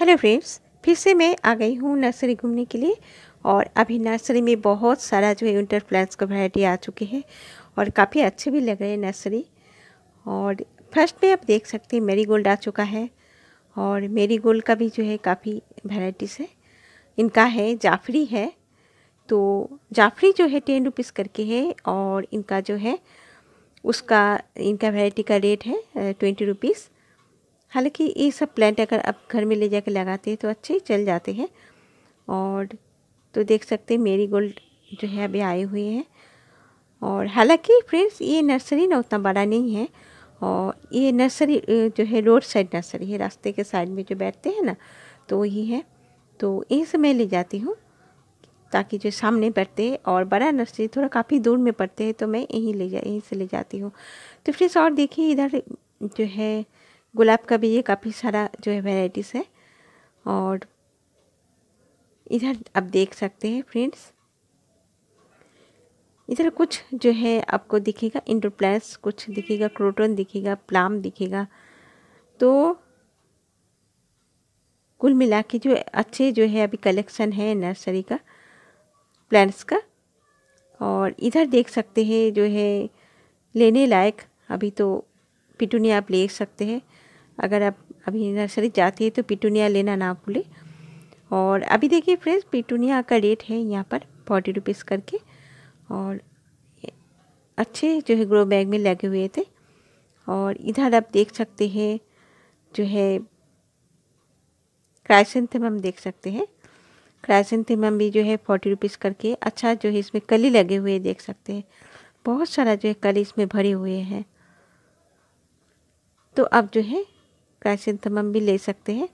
hello friends फिर से मैं आ गई हूँ नर्सरी घूमने के लिए और अभी नर्सरी में बहुत सारा जो है विंटर प्लांट्स का वैरायटी आ चुके हैं और काफ़ी अच्छे भी लग रहे हैं नर्सरी और फर्स्ट में आप देख सकते हैं मेरी गोल्ड आ चुका है और मेरी गोल्ड का भी जो है काफ़ी वेराइटीज़ है इनका है जाफरी है तो जाफरी जो है टेन रुपीज़ करके है और इनका जो है उसका इनका वैरायटी का रेट है ट्वेंटी रुपीज़ हालांकि ये सब प्लांट अगर आप घर में ले जाकर लगाते हैं तो अच्छे ही चल जाते हैं और तो देख सकते हैं मेरी गोल्ड जो है अभी आए हुए हैं और हालांकि फ्रेंड्स ये नर्सरी ना उतना बड़ा नहीं है और ये नर्सरी जो है रोड साइड नर्सरी है रास्ते के साइड में जो बैठते हैं ना तो वही है तो यहीं से मैं ले जाती हूँ ताकि जो सामने बैठते हैं और बड़ा नर्सरी थोड़ा काफ़ी दूर में पड़ते हैं तो मैं यहीं ले जा यहीं से ले जाती हूँ तो फ्रेंड्स और देखिए इधर जो है गुलाब का भी ये काफ़ी सारा जो है वेराइटीज़ है और इधर आप देख सकते हैं फ्रेंड्स इधर कुछ जो है आपको दिखेगा इंडो प्लांट्स कुछ दिखेगा क्रोटन दिखेगा प्लाम दिखेगा तो कुल मिला के जो अच्छे जो है अभी कलेक्शन है नर्सरी का प्लांट्स का और इधर देख सकते हैं जो है लेने लायक अभी तो पिटूनिया आप ले सकते हैं अगर आप अभी नर्सरी जाती है तो पिटूनिया लेना ना भूलें और अभी देखिए फ्रेंड्स पिटूनिया का रेट है यहाँ पर फोर्टी रुपीज़ करके और अच्छे जो है ग्रो बैग में लगे हुए थे और इधर आप देख सकते हैं जो है क्राइसेंथेमम देख सकते हैं क्राइसेंथेमम भी जो है फोर्टी रुपीज़ करके अच्छा जो है इसमें कली लगे हुए देख सकते हैं बहुत सारा जो है कली इसमें भरे हुए हैं तो अब जो है क्राइसेंथमम भी ले सकते हैं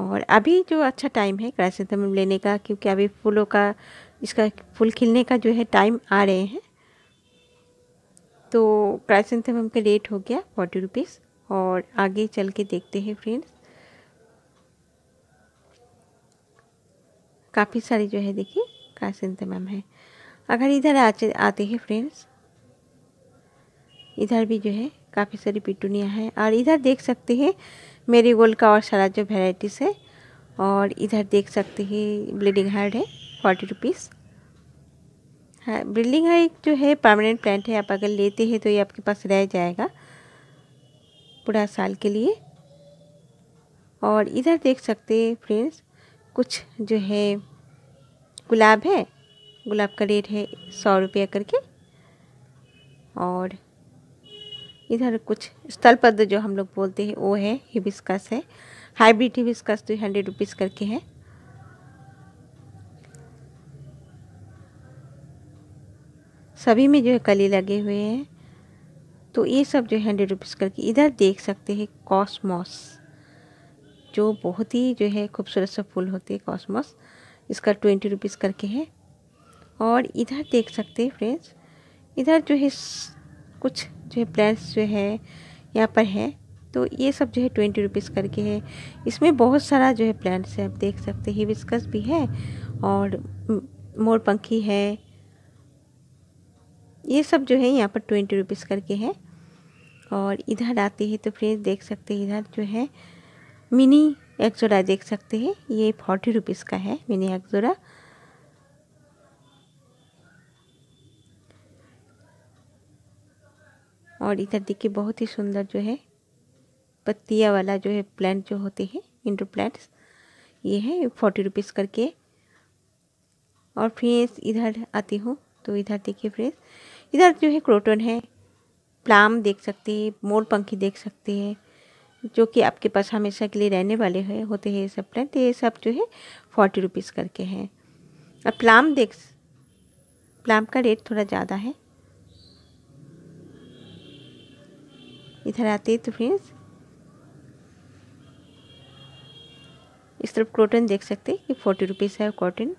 और अभी जो अच्छा टाइम है क्राइसेंथमम लेने का क्योंकि अभी फूलों का इसका फूल खिलने का जो है टाइम आ रहे हैं तो क्राइसेंथमम का रेट हो गया फोर्टी रुपीज़ और आगे चल के देखते हैं फ्रेंड्स काफ़ी सारी जो है देखिए क्राइसेंथमम है अगर इधर आते हैं फ्रेंड्स इधर भी जो है काफ़ी सारी पिटूनिया है और इधर देख सकते हैं मेरी गोल्ड का और सारा जो वेराइटीज़ है और इधर देख सकते हैं ब्लीडिंग हार्ड है फोर्टी रुपीज़ हाँ ब्लीडिंग हार्ड जो है परमानेंट प्लांट है आप अगर लेते हैं तो ये आपके पास रह जाएगा पूरा साल के लिए और इधर देख सकते हैं फ्रेंड्स कुछ जो है गुलाब है गुलाब का रेट है सौ रुपया करके और इधर कुछ स्थल पद जो हम लोग बोलते हैं वो है हिबिस्कस है hybrid hibiscus three hundred rupees करके है सभी में जो है कली लगे हुए हैं तो ये सब जो है हंड्रेड रुपीज़ करके इधर देख सकते हैं कॉसमॉस जो बहुत ही जो है खूबसूरत सा फूल होते हैं कॉस्मॉस इसका ट्वेंटी रुपीज़ करके है और इधर देख सकते हैं फ्रेंड्स इधर जो है कुछ जो है प्लान्स जो है यहाँ पर है तो ये सब जो है ट्वेंटी रुपीज़ करके है इसमें बहुत सारा जो है प्लांट्स है आप देख सकते हैं विस्कस भी है और मोरपंखी है ये सब जो है यहाँ पर ट्वेंटी रुपीज़ करके है और इधर आते हैं तो फ्रेंड्स देख सकते हैं इधर जो है मिनी एक्जोरा देख सकते हैं ये फोर्टी रुपीज़ का है मिनी एक्जोरा और इधर देखिए बहुत ही सुंदर जो है पत्तिया वाला जो है प्लांट जो होते हैं इंडो प्लांट्स ये है फोर्टी रुपीज़ करके और फ्रेंड्स इधर आती हूँ तो इधर देखिए फ्रेंड्स इधर जो है क्रोटन है प्लाम देख सकते हैं मोर पंखी देख सकते हैं जो कि आपके पास हमेशा के लिए रहने वाले है, होते हैं ये सब प्लांट तो ये सब जो है फोर्टी रुपीज़ करके हैं और प्लाम देख प्लाम का रेट थोड़ा ज़्यादा है इधर आते तो फ्रेंड्स इस तरफ कॉटन देख सकते हैं कि फोर्टी रुपीज़ है कॉटन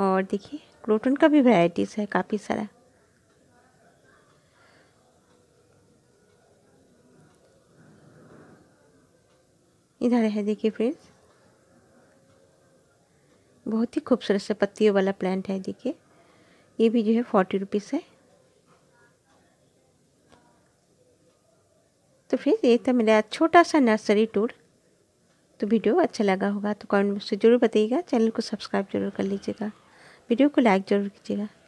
और देखिए क्रोटन का भी वैरायटीज़ है काफ़ी सारा इधर है देखिए फ्रेंड्स बहुत ही खूबसूरत से पत्तियों वाला प्लांट है देखिए ये भी जो है फोर्टी रुपीज़ है तो फिर ये था मेरा छोटा सा नर्सरी टूर तो वीडियो अच्छा लगा होगा तो कमेंट बॉक्स से ज़रूर बताइएगा चैनल को सब्सक्राइब जरूर कर लीजिएगा वीडियो को लाइक ज़रूर कीजिएगा